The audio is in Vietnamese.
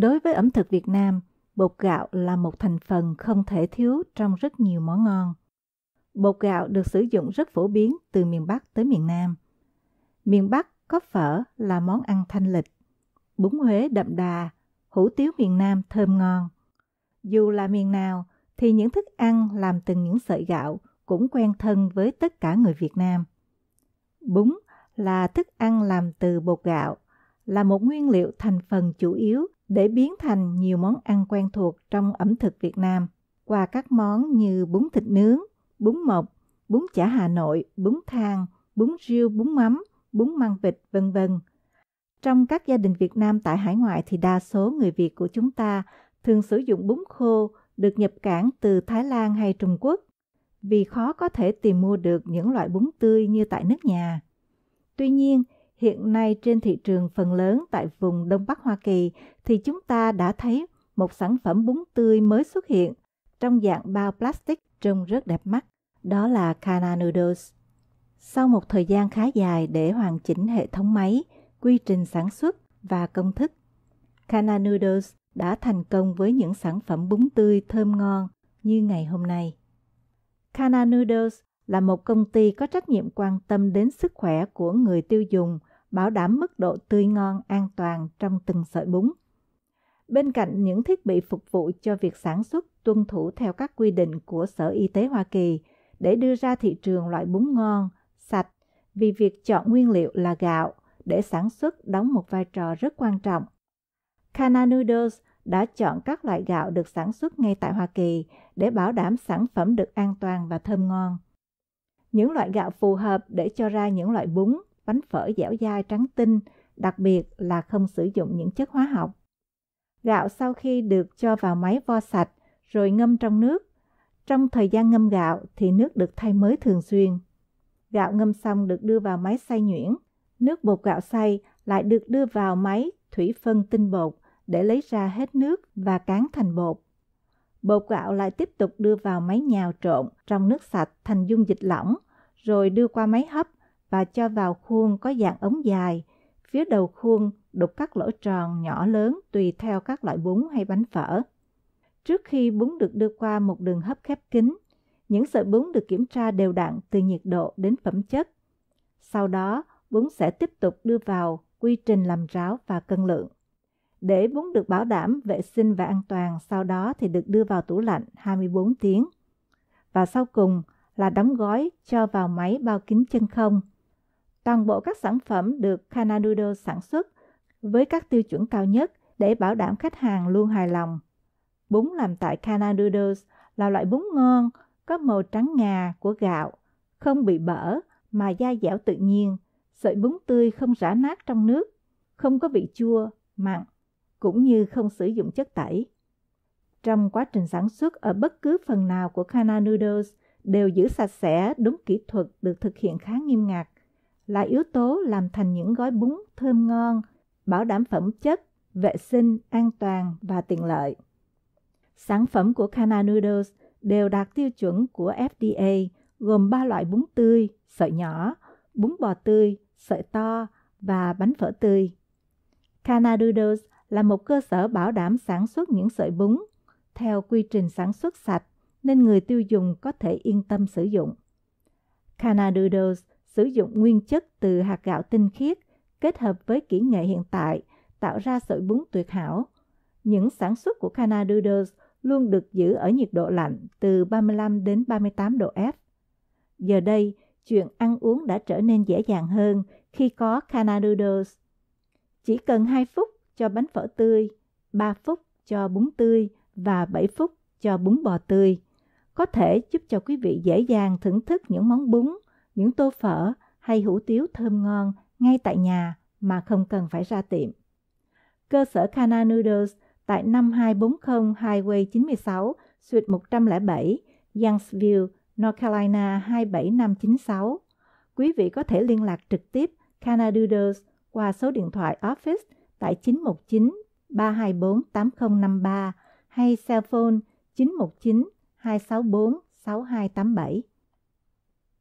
Đối với ẩm thực Việt Nam, bột gạo là một thành phần không thể thiếu trong rất nhiều món ngon. Bột gạo được sử dụng rất phổ biến từ miền Bắc tới miền Nam. Miền Bắc có phở là món ăn thanh lịch, bún Huế đậm đà, hủ tiếu miền Nam thơm ngon. Dù là miền nào, thì những thức ăn làm từ những sợi gạo cũng quen thân với tất cả người Việt Nam. Bún là thức ăn làm từ bột gạo, là một nguyên liệu thành phần chủ yếu để biến thành nhiều món ăn quen thuộc trong ẩm thực Việt Nam qua các món như bún thịt nướng, bún mộc, bún chả Hà Nội, bún thang, bún riêu, bún mắm, bún măng vịt, vân vân. Trong các gia đình Việt Nam tại hải ngoại thì đa số người Việt của chúng ta thường sử dụng bún khô được nhập cảng từ Thái Lan hay Trung Quốc vì khó có thể tìm mua được những loại bún tươi như tại nước nhà. Tuy nhiên, hiện nay trên thị trường phần lớn tại vùng Đông Bắc Hoa Kỳ thì chúng ta đã thấy một sản phẩm bún tươi mới xuất hiện trong dạng bao plastic trông rất đẹp mắt, đó là Kana Noodles. Sau một thời gian khá dài để hoàn chỉnh hệ thống máy, quy trình sản xuất và công thức, Kana Noodles đã thành công với những sản phẩm bún tươi thơm ngon như ngày hôm nay. Kana Noodles là một công ty có trách nhiệm quan tâm đến sức khỏe của người tiêu dùng bảo đảm mức độ tươi ngon an toàn trong từng sợi bún. Bên cạnh những thiết bị phục vụ cho việc sản xuất tuân thủ theo các quy định của Sở Y tế Hoa Kỳ để đưa ra thị trường loại bún ngon, sạch, vì việc chọn nguyên liệu là gạo để sản xuất đóng một vai trò rất quan trọng. Kana Noodles đã chọn các loại gạo được sản xuất ngay tại Hoa Kỳ để bảo đảm sản phẩm được an toàn và thơm ngon. Những loại gạo phù hợp để cho ra những loại bún bánh phở dẻo dai trắng tinh, đặc biệt là không sử dụng những chất hóa học. Gạo sau khi được cho vào máy vo sạch rồi ngâm trong nước, trong thời gian ngâm gạo thì nước được thay mới thường xuyên. Gạo ngâm xong được đưa vào máy xay nhuyễn, nước bột gạo xay lại được đưa vào máy thủy phân tinh bột để lấy ra hết nước và cán thành bột. Bột gạo lại tiếp tục đưa vào máy nhào trộn trong nước sạch thành dung dịch lỏng, rồi đưa qua máy hấp và cho vào khuôn có dạng ống dài. Phía đầu khuôn đục các lỗ tròn nhỏ lớn tùy theo các loại bún hay bánh phở. Trước khi bún được đưa qua một đường hấp khép kín, những sợi bún được kiểm tra đều đặn từ nhiệt độ đến phẩm chất. Sau đó, bún sẽ tiếp tục đưa vào quy trình làm ráo và cân lượng. Để bún được bảo đảm vệ sinh và an toàn, sau đó thì được đưa vào tủ lạnh 24 tiếng. Và sau cùng là đóng gói cho vào máy bao kính chân không toàn bộ các sản phẩm được Kana sản xuất với các tiêu chuẩn cao nhất để bảo đảm khách hàng luôn hài lòng. Bún làm tại Kana là loại bún ngon, có màu trắng ngà của gạo, không bị bở mà da dẻo tự nhiên, sợi bún tươi không rã nát trong nước, không có vị chua, mặn, cũng như không sử dụng chất tẩy. Trong quá trình sản xuất ở bất cứ phần nào của Kana đều giữ sạch sẽ đúng kỹ thuật được thực hiện khá nghiêm ngặt là yếu tố làm thành những gói bún thơm ngon, bảo đảm phẩm chất, vệ sinh, an toàn và tiện lợi. Sản phẩm của Kana Noodles đều đạt tiêu chuẩn của FDA, gồm 3 loại bún tươi, sợi nhỏ, bún bò tươi, sợi to và bánh phở tươi. Kana Noodles là một cơ sở bảo đảm sản xuất những sợi bún theo quy trình sản xuất sạch nên người tiêu dùng có thể yên tâm sử dụng. Kana Doodles sử dụng nguyên chất từ hạt gạo tinh khiết kết hợp với kỹ nghệ hiện tại tạo ra sợi bún tuyệt hảo. Những sản xuất của Cana Doodles luôn được giữ ở nhiệt độ lạnh từ 35 đến 38 độ F. Giờ đây, chuyện ăn uống đã trở nên dễ dàng hơn khi có Cana Doodles. Chỉ cần 2 phút cho bánh phở tươi, 3 phút cho bún tươi và 7 phút cho bún bò tươi. Có thể giúp cho quý vị dễ dàng thưởng thức những món bún, những tô phở hay hủ tiếu thơm ngon ngay tại nhà mà không cần phải ra tiệm. Cơ sở Kana Noodles tại 5240 Highway 96, suite 107, Youngsville, North Carolina 27596. Quý vị có thể liên lạc trực tiếp Kana Noodles qua số điện thoại office tại 919 324 8053 hay cell phone 919 264 6287.